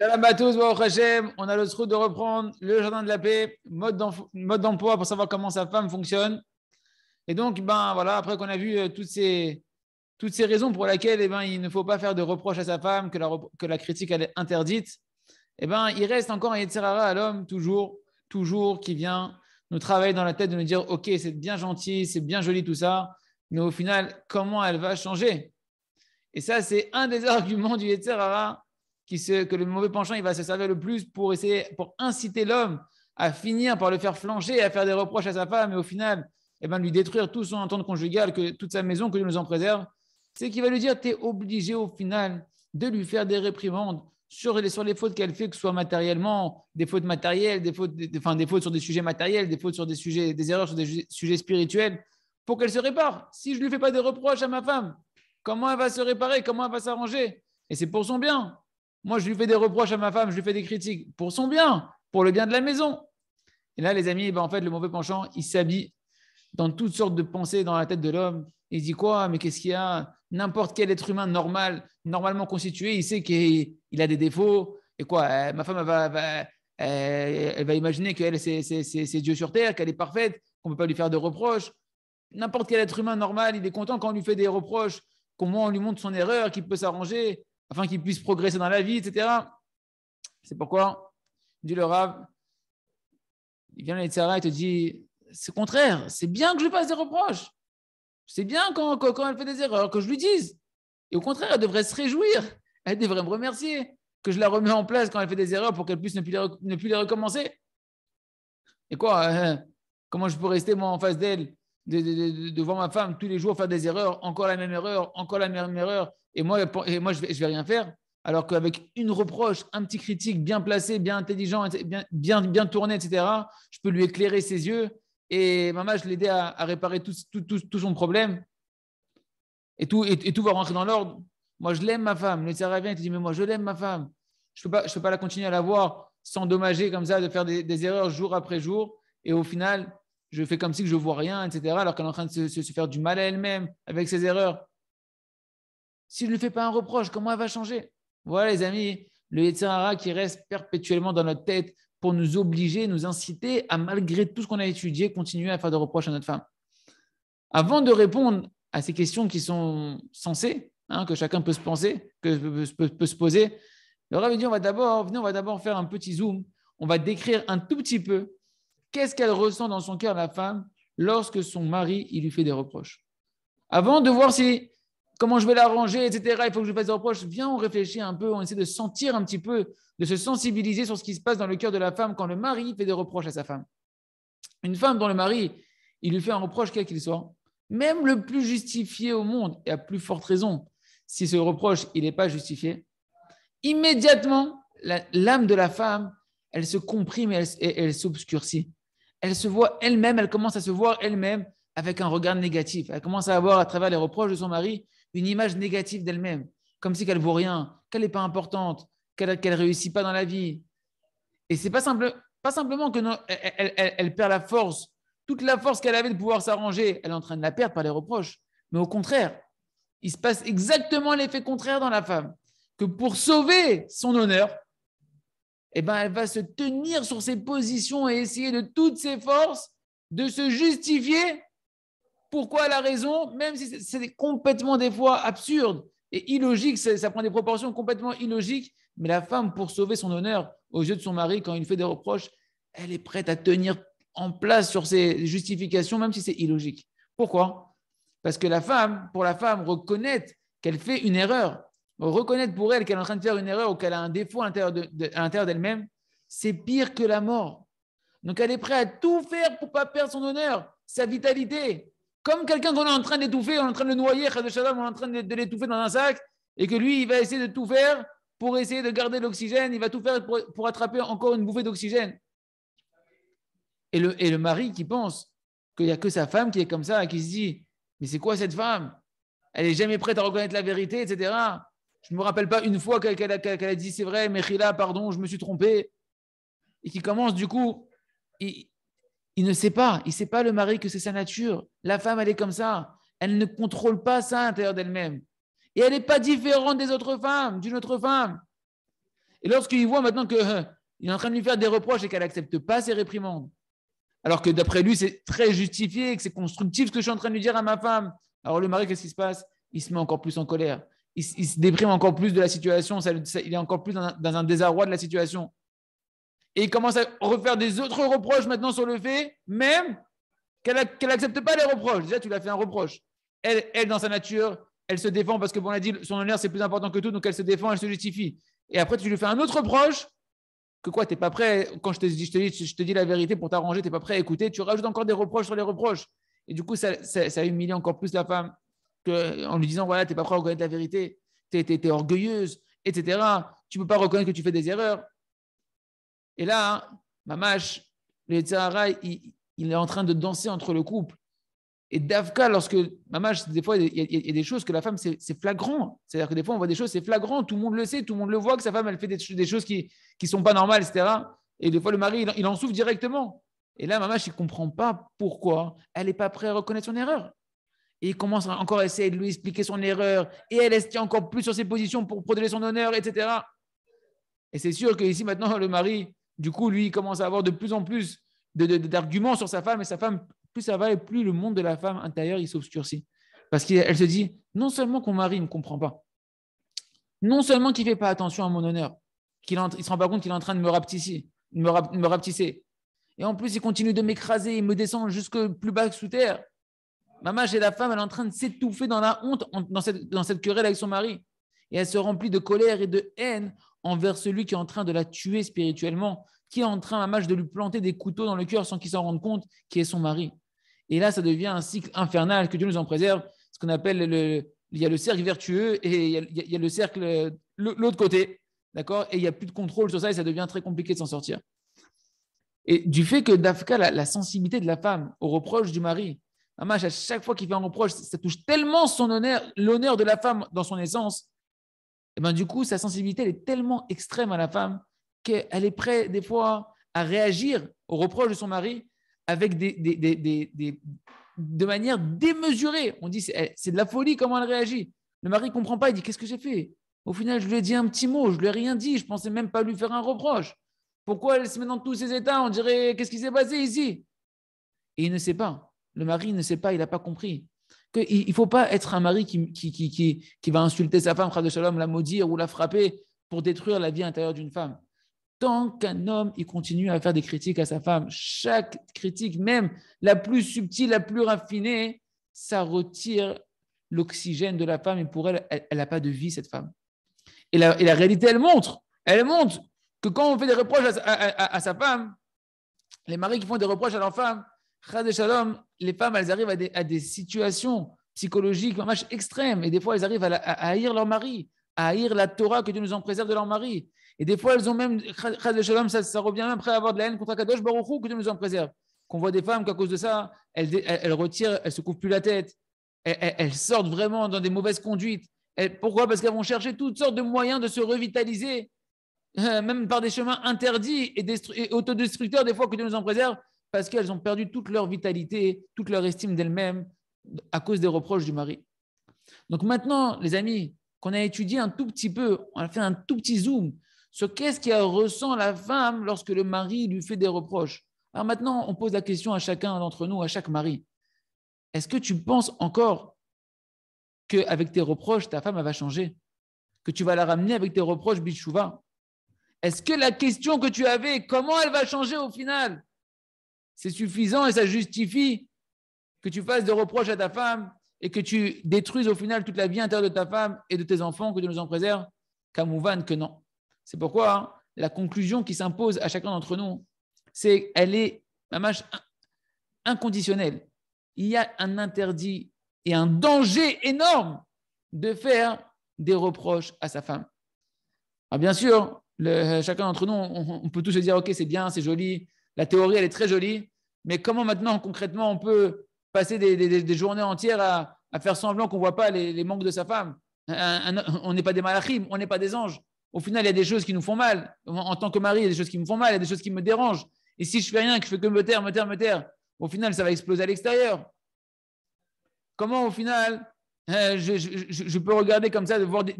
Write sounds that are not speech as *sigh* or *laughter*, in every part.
Salam à tous, on a le trou de reprendre le jardin de la paix, mode d'emploi pour savoir comment sa femme fonctionne. Et donc, ben, voilà, après qu'on a vu euh, toutes ces, toutes ces raisons pour lesquelles eh ben, il ne faut pas faire de reproches à sa femme, que la, critique elle est interdite, eh ben, il reste encore un Yetzirara à l'homme, toujours, toujours, qui vient nous travailler dans la tête de nous dire Ok, c'est bien gentil, c'est bien joli tout ça, mais au final, comment elle va changer Et ça, c'est un des *laughs* arguments du Yetzirara que le mauvais penchant, il va se servir le plus pour essayer, pour inciter l'homme à finir par le faire flancher, à faire des reproches à sa femme, et au final, et eh ben, lui détruire tout son entente conjugal, que toute sa maison, que Dieu nous en préserve, c'est qu'il va lui dire, tu es obligé au final de lui faire des réprimandes sur les, sur les fautes qu'elle fait, que ce soit matériellement, des fautes matérielles, des fautes, enfin, des fautes sur des sujets matériels, des fautes sur des sujets, des erreurs sur des sujets, sujets spirituels, pour qu'elle se répare. Si je ne lui fais pas des reproches à ma femme, comment elle va se réparer Comment elle va s'arranger Et c'est pour son bien. Moi, je lui fais des reproches à ma femme, je lui fais des critiques pour son bien, pour le bien de la maison. Et là, les amis, eh ben, en fait, le mauvais penchant, il s'habille dans toutes sortes de pensées dans la tête de l'homme. Il dit quoi Mais qu'est-ce qu'il y a N'importe quel être humain normal, normalement constitué, il sait qu'il a des défauts. Et quoi eh, Ma femme, elle va, imaginer qu'elle, c'est, Dieu sur terre, qu'elle est parfaite, qu'on ne peut pas lui faire de reproches. N'importe quel être humain normal, il est content quand on lui fait des reproches, qu'au moins on lui montre son erreur, qu'il peut s'arranger afin qu'ils puissent progresser dans la vie, etc. C'est pourquoi, dit le Rav, il vient à l'Etzara et te dit c'est contraire, c'est bien que je lui fasse des reproches. C'est bien quand, quand, elle fait des erreurs, que je lui dise. Et au contraire, elle devrait se réjouir. Elle devrait me remercier que je la remets en place quand elle fait des erreurs pour qu'elle puisse ne plus, les, ne plus les recommencer. Et quoi hein, Comment je peux rester moi en face d'elle, devant de, voir ma femme tous les jours faire des erreurs, encore la même erreur, encore la même erreur, et moi, et moi je ne vais, je vais rien faire. Alors qu'avec une reproche, un petit critique bien placé, bien intelligent, bien, bien, bien tourné, etc., je peux lui éclairer ses yeux et maman, je l'ai à, à, réparer tout, tout, tout, son problème et tout, et, tout va rentrer dans l'ordre. Moi, je l'aime ma femme. Le Sarah vient et tu dit Mais moi, je l'aime ma femme. Je ne peux, peux, pas la continuer à la voir s'endommager comme ça, de faire des, erreurs jour après jour. Et au final, je fais comme si je ne vois rien, etc. Alors qu'elle est en train de se faire du mal à elle-même avec ses erreurs si ne lui fais pas un reproche, comment elle va changer Voilà, les amis, le Yetzirara qui reste perpétuellement dans notre tête pour nous obliger, nous inciter à, malgré tout ce qu'on a étudié, continuer à faire des reproches à notre femme. Avant de répondre à ces questions qui sont censées hein, que chacun peut se penser, que peut, peut, se poser, le Rav dit on va d'abord, on va d'abord faire un petit zoom. On va décrire un tout petit peu qu'est-ce qu'elle ressent dans son cœur la femme lorsque son mari il lui fait des reproches. Avant de voir si comment je vais l'arranger, etc. Il faut que je fasse des reproches. Viens, on réfléchit un peu, on essaie de sentir un petit peu, de se sensibiliser sur ce qui se passe dans le cœur de la femme quand le mari fait des reproches à sa femme. Une femme dont le mari, il lui fait un reproche quel qu'il soit, même le plus justifié au monde, et à plus forte raison, si ce reproche, il n'est pas justifié, immédiatement, l'âme de la femme, elle se comprime et elle, elle s'obscurcit. Elle se voit elle-même, elle commence à se voir elle-même avec un regard négatif. Elle commence à avoir à travers les reproches de son mari une image négative d'elle-même, comme si qu'elle vaut rien, qu'elle n'est pas importante, qu'elle ne réussit pas dans la vie. Et c'est pas simple, pas simplement que elle, perd la force, toute la force qu'elle avait de pouvoir s'arranger, elle est en train de la perdre par les reproches. Mais au contraire, il se passe exactement l'effet contraire dans la femme, que pour sauver son honneur, eh ben, elle va se tenir sur ses positions et essayer de toutes ses forces de se justifier pourquoi la raison, même si c'est complètement des fois absurde et illogique, ça prend des proportions complètement illogiques, mais la femme, pour sauver son honneur aux yeux de son mari, quand il fait des reproches, elle est prête à tenir en place sur ses justifications, même si c'est illogique. Pourquoi Parce que la femme, pour la femme, reconnaître qu'elle fait une erreur, reconnaître pour elle qu'elle est en train de faire une erreur ou qu'elle a un défaut à l'intérieur d'elle-même, c'est pire que la mort. Donc elle est prête à tout faire pour ne pas perdre son honneur, sa vitalité, comme quelqu'un qu'on est en train d'étouffer, on est en train de le noyer, on est en train de l'étouffer dans un sac, et que lui, il va essayer de tout faire pour essayer de garder l'oxygène, il va tout faire pour, attraper encore une bouffée d'oxygène. Et le, mari qui pense qu'il n'y a que sa femme qui est comme ça, qui se dit, mais c'est quoi cette femme Elle n'est jamais prête à reconnaître la vérité, etc. Je ne me rappelle pas une fois qu'elle a, dit, c'est vrai, mais là, pardon, je me suis trompé. Et qui commence du coup, il ne sait pas, il ne sait pas le mari que c'est sa nature. La femme, elle est comme ça. Elle ne contrôle pas ça à l'intérieur d'elle-même. Et elle n'est pas différente des autres femmes, d'une autre femme. Et lorsqu'il voit maintenant qu'il euh, est en train de lui faire des reproches et qu'elle n'accepte pas ses réprimandes, alors que d'après lui, c'est très justifié, que c'est constructif ce que je suis en train de lui dire à ma femme, alors le mari, qu'est-ce qui se passe Il se met encore plus en colère. Il, se déprime encore plus de la situation. il est encore plus dans un désarroi de la situation. Et il commence à refaire des autres reproches maintenant sur le fait même qu'elle accepte n'accepte pas les reproches. Déjà, tu lui as fait un reproche. Elle, elle, dans sa nature, elle se défend parce que, bon, on dit, son honneur, c'est plus important que tout, donc elle se défend, elle se justifie. Et après, tu lui fais un autre reproche que quoi, tu n'es pas prêt, quand je te, dis, je, te dis, la vérité pour t'arranger, tu n'es pas prêt à écouter, tu rajoutes encore des reproches sur les reproches. Et du coup, ça, humilie encore plus la femme que, en lui disant, voilà, tu n'es pas prêt à reconnaître la vérité, tu es, orgueilleuse, etc. Tu ne peux pas reconnaître que tu fais des erreurs. Et là, Mamash, le il, est en train de danser entre le couple. Et Davka, lorsque Mamash, des fois, il y, a, des choses que la femme, c'est flagrant. C'est-à-dire que des fois, on voit des choses, c'est flagrant. Tout le monde le sait, tout le monde le voit que sa femme, elle fait des, des choses qui ne sont pas normales, etc. Et des fois, le mari, il, en souffre directement. Et là, Mamash, il ne comprend pas pourquoi elle n'est pas prête à reconnaître son erreur. Et il commence à encore à essayer de lui expliquer son erreur. Et elle, est tient encore plus sur ses positions pour protéger son honneur, etc. Et c'est sûr que ici, maintenant, le mari, du coup, lui, il commence à avoir de plus en plus d'arguments sur sa femme, et sa femme, plus ça va, et plus le monde de la femme intérieure, il s'obscurcit. Parce qu'elle se dit, non seulement qu'on mari ne comprend pas, non seulement qu'il ne fait pas attention à mon honneur, qu'il ne se rend pas compte qu'il est en train de me rapetisser, Et en plus, il continue de m'écraser, il me descend jusque plus bas que sous terre. Maman, j'ai la femme, elle est en train de s'étouffer dans la honte, dans cette querelle avec son mari. Et elle se remplit de colère et de haine envers celui qui est en train de la tuer spirituellement, qui est en train, à de lui planter des couteaux dans le cœur sans qu'il s'en rende compte, qui est son mari. Et là, ça devient un cycle infernal, que Dieu nous en préserve, ce qu'on appelle, le, il y a le cercle vertueux et il y a, le cercle, l'autre côté, d'accord Et il n'y a plus de contrôle sur ça et ça devient très compliqué de s'en sortir. Et du fait que Dafka, la, la, sensibilité de la femme au reproche du mari, Amash, à chaque fois qu'il fait un reproche, ça touche tellement son honneur, l'honneur de la femme dans son essence, eh ben, du coup, sa sensibilité, est tellement extrême à la femme qu'elle est prête, des fois, à réagir aux reproches de son mari avec des, de manière démesurée. On dit, eh, c'est de la folie comment elle réagit. Le mari ne comprend pas, il dit, qu'est-ce que j'ai fait Au final, je lui ai dit un petit mot, je ne lui ai rien dit, je pensais même pas lui faire un reproche. Pourquoi elle se met dans tous ces états On dirait, qu'est-ce qui s'est passé ici Et il ne sait pas. Le mari ne sait pas, il n'a pas compris. Il ne faut pas être un mari qui, va insulter sa femme, de la maudire ou la frapper pour détruire la vie intérieure d'une femme. Tant qu'un homme il continue à faire des critiques à sa femme, chaque critique, même la plus subtile, la plus raffinée, ça retire l'oxygène de la femme et pour elle, elle n'a pas de vie, cette femme. Et la, réalité, elle montre, elle montre que quand on fait des reproches à sa femme, les maris qui font des reproches à leur femme, Shalom, les femmes, elles arrivent à des, situations psychologiques, extrêmes. Et des fois, elles arrivent à, haïr leur mari, à haïr la Torah que Dieu nous en préserve de leur mari. Et des fois, elles ont même, Shalom, ça, revient même après avoir de la haine contre Akadosh Baruchou que Dieu nous en préserve. Qu'on voit des femmes qu'à cause de ça, elles, elles, retirent, elles se couvrent plus la tête, elles, sortent vraiment dans des mauvaises conduites. pourquoi Parce qu'elles vont chercher toutes sortes de moyens de se revitaliser, *laughs* même par des chemins interdits et, et autodestructeurs, des fois que Dieu nous en préserve, parce qu'elles ont perdu toute leur vitalité, toute leur estime d'elles-mêmes à cause des reproches du mari. Donc maintenant, les amis, qu'on a étudié un tout petit peu, on a fait un tout petit zoom sur qu'est-ce qui ressent la femme lorsque le mari lui fait des reproches. Alors maintenant, on pose la question à chacun d'entre nous, à chaque mari. Est-ce que tu penses encore qu'avec tes reproches, ta femme va changer Que tu vas la ramener avec tes reproches, Bichouva Est-ce que la question que tu avais, comment elle va changer au final c'est suffisant et ça justifie que tu fasses des reproches à ta femme et que tu détruises au final toute la vie intérieure de ta femme et de tes enfants, que tu nous en préserve, Kamouvan, que non. C'est pourquoi hein, la conclusion qui s'impose à chacun d'entre nous, c'est elle est, inconditionnelle. Il y a un interdit et un danger énorme de faire des reproches à sa femme. bien sûr, chacun d'entre nous, on, peut tous se dire, OK, c'est bien, c'est joli, la théorie, elle est très jolie, mais comment maintenant, concrètement, on peut passer des, journées entières à, faire semblant qu'on ne voit pas les, manques de sa femme On n'est pas des malachim, on n'est pas des anges. Au final, il y a des choses qui nous font mal. En, tant que mari, il y a des choses qui me font mal, il y a des choses qui me dérangent. Et si je fais rien, que je fais que me taire, me taire, me taire, au final, ça va exploser à l'extérieur. Comment, au final, euh, je, peux regarder comme ça, de voir des,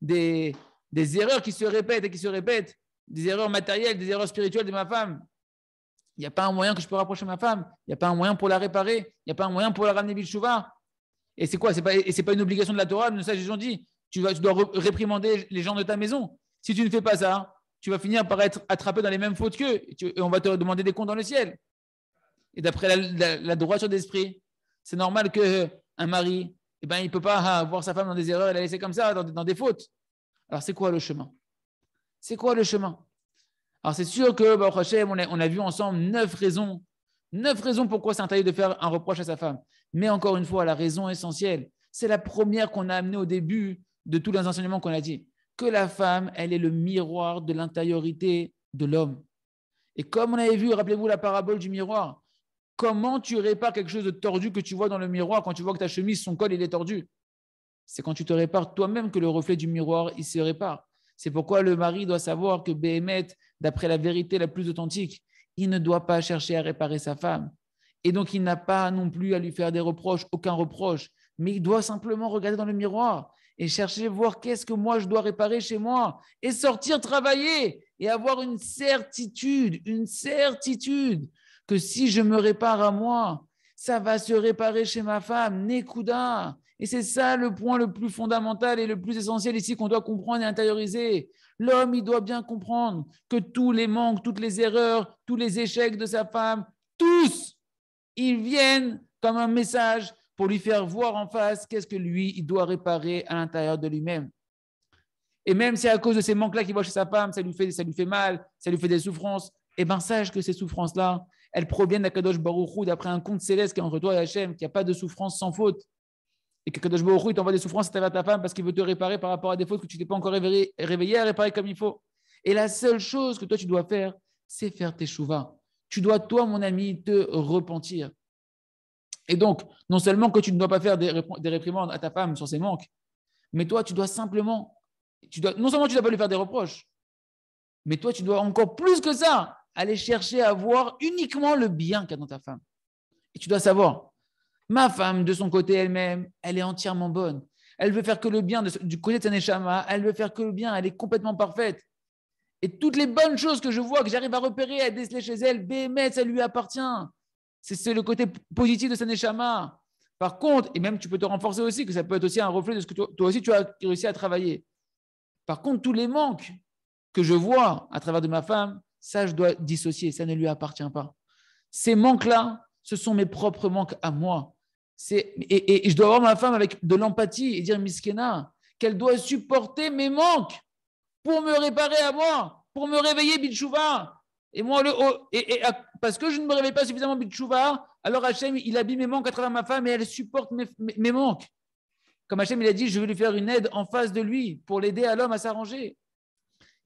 des, erreurs qui se répètent et qui se répètent, des erreurs matérielles, des erreurs spirituelles de ma femme il n'y a pas un moyen que je peux rapprocher ma femme. Il n'y a pas un moyen pour la réparer. Il n'y a pas un moyen pour la ramener Bilchouva. Et c'est quoi Et ce n'est pas une obligation de la Torah. ça, les gens dit tu, tu dois réprimander les gens de ta maison. Si tu ne fais pas ça, tu vas finir par être attrapé dans les mêmes fautes qu'eux. Et, on va te demander des comptes dans le ciel. Et d'après la, droiture d'esprit, c'est normal que un mari, eh ben, il ne peut pas ah, voir sa femme dans des erreurs et la laisser comme ça, dans des fautes. Alors, c'est quoi le chemin C'est quoi le chemin alors c'est sûr que, on, a, vu ensemble neuf raisons, neuf raisons pourquoi c'est interdit de faire un reproche à sa femme. Mais encore une fois, la raison essentielle, c'est la première qu'on a amenée au début de tous les enseignements qu'on a dit, que la femme, elle est le miroir de l'intériorité de l'homme. Et comme on avait vu, rappelez-vous la parabole du miroir, comment tu répares quelque chose de tordu que tu vois dans le miroir quand tu vois que ta chemise, son col, il est tordu C'est quand tu te répares toi-même que le reflet du miroir, il se répare. C'est pourquoi le mari doit savoir que Béhémet, d'après la vérité la plus authentique, il ne doit pas chercher à réparer sa femme. Et donc, il n'a pas non plus à lui faire des reproches, aucun reproche. Mais il doit simplement regarder dans le miroir et chercher voir qu'est-ce que moi je dois réparer chez moi et sortir travailler et avoir une certitude, une certitude que si je me répare à moi, ça va se réparer chez ma femme, Nekuda. Et c'est ça le point le plus fondamental et le plus essentiel ici qu'on doit comprendre et intérioriser. L'homme, il doit bien comprendre que tous les manques, toutes les erreurs, tous les échecs de sa femme, tous, ils viennent comme un message pour lui faire voir en face qu'est-ce que lui, il doit réparer à l'intérieur de lui-même. Et même si à cause de ces manques-là qu'il voit chez sa femme, ça lui, fait, ça lui fait mal, ça lui fait des souffrances, eh bien, sache que ces souffrances-là, elles proviennent d'Akadosh Baruchou, d'après un conte céleste qui est entre toi et Hachem, qu'il n'y a pas de souffrance sans faute et que au Baruch il t'envoie des souffrances à ta femme parce qu'il veut te réparer par rapport à des fautes que tu n'es pas encore réveillé, à réparer comme il faut. Et la seule chose que toi tu dois faire, c'est faire tes chouvas. Tu dois, toi, mon ami, te repentir. Et donc, non seulement que tu ne dois pas faire des, réprimandes à ta femme sur ses manques, mais toi, tu dois simplement, tu non seulement tu ne dois pas lui faire des reproches, mais toi, tu dois encore plus que ça aller chercher à voir uniquement le bien qu'il y a dans ta femme. Et tu dois savoir Ma femme, de son côté elle-même, elle est entièrement bonne. Elle veut faire que le bien du côté de Saneshama, elle veut faire que le bien, elle est complètement parfaite. Et toutes les bonnes choses que je vois, que j'arrive à repérer, à déceler chez elle, Bémet, ça lui appartient. C'est le côté positif de Saneshama. Par contre, et même tu peux te renforcer aussi, que ça peut être aussi un reflet de ce que toi, toi aussi tu as réussi à travailler. Par contre, tous les manques que je vois à travers de ma femme, ça je dois dissocier, ça ne lui appartient pas. Ces manques-là, ce sont mes propres manques à moi. Et, et, je dois voir ma femme avec de l'empathie et dire, Miskena, qu'elle doit supporter mes manques pour me réparer à moi, pour me réveiller, Bitchouva. Et moi, le, et, parce que je ne me réveille pas suffisamment, Bitchouva, alors Hachem, il habille mes manques à travers ma femme et elle supporte mes, manques. Comme Hachem, il a dit, je vais lui faire une aide en face de lui pour l'aider à l'homme à s'arranger.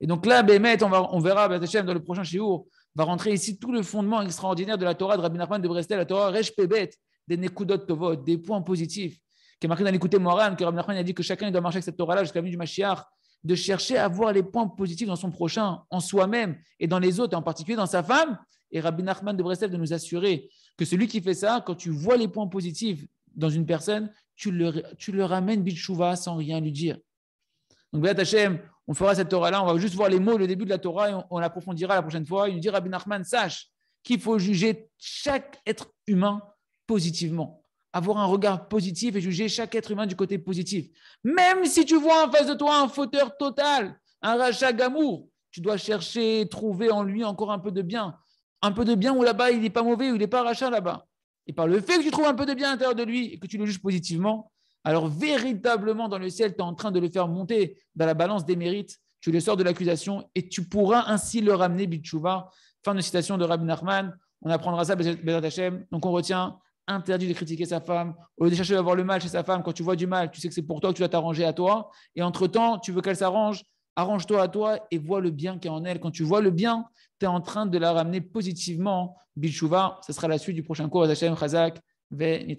Et donc là, Bémet, on, on verra, Hachem, dans le prochain Shiur, va rentrer ici tout le fondement extraordinaire de la Torah de Rabbi Nachman de Brestel, la Torah Resh Pebet, des Nekudot Tovot, des points positifs, qui est marqué dans l'écouté Moran, que Rabbi Nachman a dit que chacun doit marcher avec cette Torah-là jusqu'à la venue du Mashiach, de chercher à voir les points positifs dans son prochain, en soi-même et dans les autres, et en particulier dans sa femme. Et Rabbi Nachman de Brestel de nous assurer que celui qui fait ça, quand tu vois les points positifs dans une personne, tu le, tu le ramènes Bichouva sans rien lui dire. Donc, Tachem, on fera cette Torah-là, on va juste voir les mots, le début de la Torah, et on, l'approfondira la prochaine fois. Il nous dit, Rabbi Nachman, sache qu'il faut juger chaque être humain positivement. Avoir un regard positif et juger chaque être humain du côté positif. Même si tu vois en face de toi un fauteur total, un rachat d'amour, tu dois chercher, trouver en lui encore un peu de bien. Un peu de bien où là-bas, il n'est pas mauvais, où il n'est pas rachat là-bas. Et par le fait que tu trouves un peu de bien à l'intérieur de lui et que tu le juges positivement, alors véritablement dans le ciel, tu es en train de le faire monter dans la balance des mérites, tu le sors de l'accusation et tu pourras ainsi le ramener bitchouva. Fin de citation de Rabbi Nachman, on apprendra ça, Donc on retient interdit de critiquer sa femme, au lieu de chercher à avoir le mal chez sa femme, quand tu vois du mal, tu sais que c'est pour toi que tu dois t'arranger à toi, et entre-temps, tu veux qu'elle s'arrange, arrange-toi à toi et vois le bien qui est en elle. Quand tu vois le bien, tu es en train de la ramener positivement. Bitchouva. ce sera la suite du prochain cours. Hachem Chazak, Ve